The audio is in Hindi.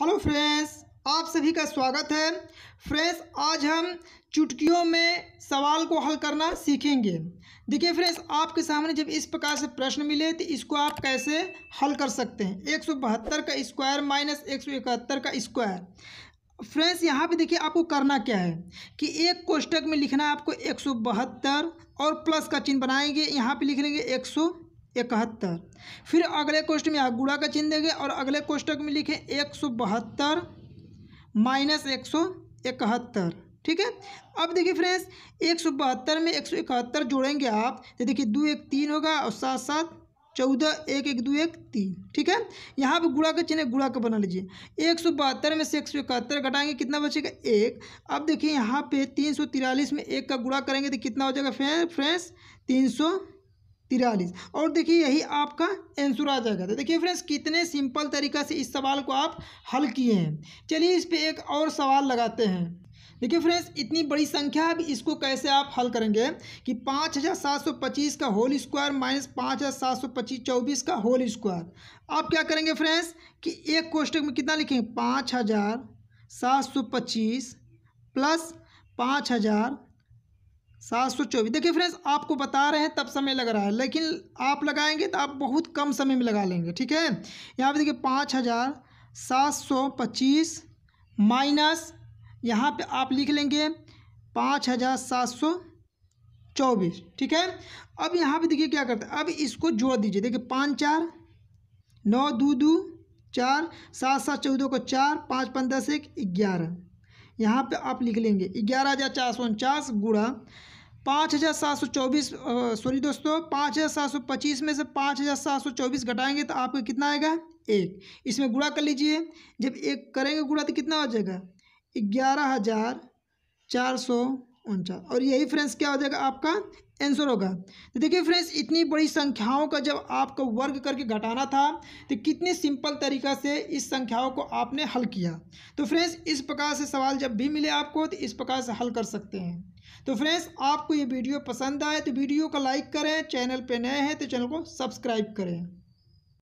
हेलो फ्रेंड्स आप सभी का स्वागत है फ्रेंड्स आज हम चुटकियों में सवाल को हल करना सीखेंगे देखिए फ्रेंड्स आपके सामने जब इस प्रकार से प्रश्न मिले तो इसको आप कैसे हल कर सकते हैं एक सौ बहत्तर का स्क्वायर माइनस एक सौ इकहत्तर का स्क्वायर फ्रेंड्स यहाँ पे देखिए आपको करना क्या है कि एक कोष्टक में लिखना है आपको एक सौ बहत्तर और प्लस का चिन्ह बनाएंगे यहाँ पे लिख लेंगे एक सौ इकहत्तर फिर अगले क्वेश्चन में आप गुड़ा का चिन्ह देंगे और अगले कोष्टक में लिखें एक सौ बहत्तर माइनस एक सौ इकहत्तर ठीक है अब देखिए फ्रेंड्स एक सौ बहत्तर में एक सौ इकहत्तर जोड़ेंगे आप तो देखिए दो एक तीन होगा और साथ साथ चौदह एक एक दो एक तीन ठीक है यहाँ पर गुड़ा का चिन्ह गुड़ा का बना लीजिए एक सौ बहत्तर में से एक सौ इकहत्तर घटाएंगे कितना बचेगा एक अब देखिए यहाँ पे तीन सौ तिरालीस में एक का गुड़ा करेंगे तो कितना हो जाएगा फ्रेंड्स तीन सौ तिरालीस और देखिए यही आपका आंसर आ जाएगा तो देखिए फ्रेंड्स कितने सिंपल तरीका से इस सवाल को आप हल किए हैं चलिए इस पर एक और सवाल लगाते हैं देखिए फ्रेंड्स इतनी बड़ी संख्या अब इसको कैसे आप हल करेंगे कि पाँच हज़ार सात सौ पच्चीस का होल स्क्वायर माइनस पाँच हज़ार सात सौ पच्चीस चौबीस का होल स्क्वायर आप क्या करेंगे फ्रेंड्स कि एक कोष्टक में कितना लिखेंगे पाँच हज़ार सात सौ पच्चीस प्लस पाँच हज़ार सात सौ चौबीस देखिए फ्रेंड्स आपको बता रहे हैं तब समय लग रहा है लेकिन आप लगाएंगे तो आप बहुत कम समय में लगा लेंगे ठीक है यहाँ पे देखिए पाँच हज़ार सात सौ पच्चीस माइनस यहाँ पे आप लिख लेंगे पाँच हज़ार सात सौ चौबीस ठीक है अब यहाँ पे देखिए क्या करते हैं अब इसको जोड़ दीजिए देखिए पाँच चार नौ दो दो चार सात सात चौदह को चार पाँच पंद्रह से एक ग्यारह यहाँ पे आप लिख लेंगे ग्यारह हज़ार चार सौ उनचास गुड़ा पाँच हज़ार सात सौ चौबीस सॉरी दोस्तों पाँच हज़ार सात सौ पच्चीस में से पाँच हज़ार सात सौ चौबीस घटाएंगे तो आपका कितना आएगा एक इसमें गुड़ा कर लीजिए जब एक करेंगे गुड़ा तो कितना हो जाएगा ग्यारह हज़ार चार सौ उनचास और यही फ्रेंड्स क्या हो जाएगा आपका आंसर होगा तो देखिए फ्रेंड्स इतनी बड़ी संख्याओं का जब आपको वर्ग करके घटाना था तो कितने सिंपल तरीका से इस संख्याओं को आपने हल किया तो फ्रेंड्स इस प्रकार से सवाल जब भी मिले आपको तो इस प्रकार से हल कर सकते हैं तो फ्रेंड्स आपको ये वीडियो पसंद आए तो वीडियो को लाइक करें चैनल पर नए हैं तो चैनल को सब्सक्राइब करें